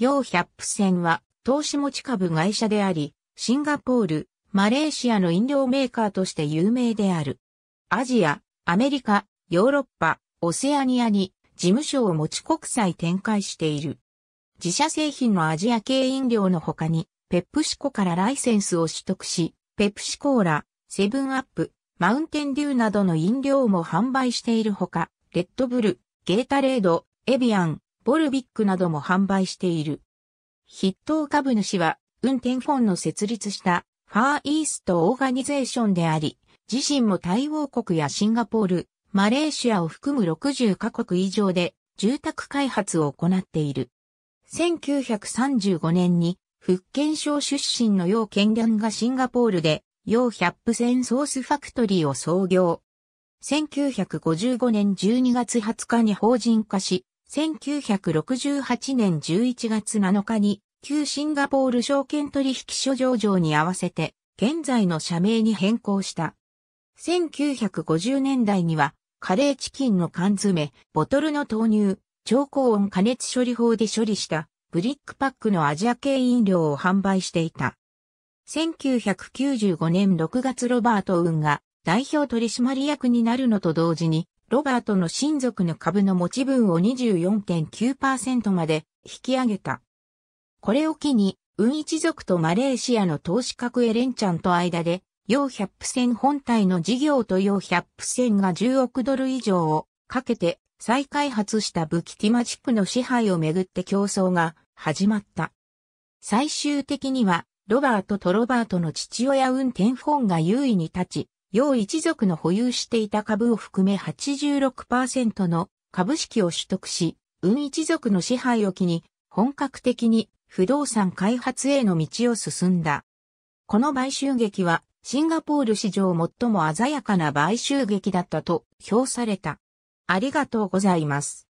楊百布船は投資持ち株会社であり、シンガポール、マレーシアの飲料メーカーとして有名である。アジア、アメリカ、ヨーロッパ、オセアニアに事務所を持ち国際展開している。自社製品のアジア系飲料の他に、ペプシコからライセンスを取得し、ペプシコーラ、セブンアップ、マウンテンデューなどの飲料も販売しているほか、レッドブル、ゲータレード、エビアン、ボルビックなども販売している。筆頭株主は、運転フォンの設立したファーイーストオーガニゼーションであり、自身も対応国やシンガポール、マレーシアを含む60カ国以上で住宅開発を行っている。1935年に福建省出身の楊健良がシンガポールで楊百布線ソースファクトリーを創業。1955年12月20日に法人化し、1968年11月7日に、旧シンガポール証券取引所上場に合わせて、現在の社名に変更した。1950年代には、カレーチキンの缶詰、ボトルの投入、超高温加熱処理法で処理したブリックパックのアジア系飲料を販売していた。1995年6月ロバート・ウンが代表取締役になるのと同時にロバートの親族の株の持ち分を24.9%まで引き上げた。これを機に、運一族とマレーシアの投資格エレンチャンと間で、洋百0船本体の事業と洋百0船が10億ドル以上をかけて再開発したブキティマックの支配をめぐって競争が始まった。最終的には、ロバートとロバートの父親運転ンが優位に立ち、楊一族の保有していた株を含め86%の株式を取得し、運一族の支配を機に本格的に不動産開発への道を進んだ。この買収劇はシンガポール史上最も鮮やかな買収劇だったと評された。ありがとうございます。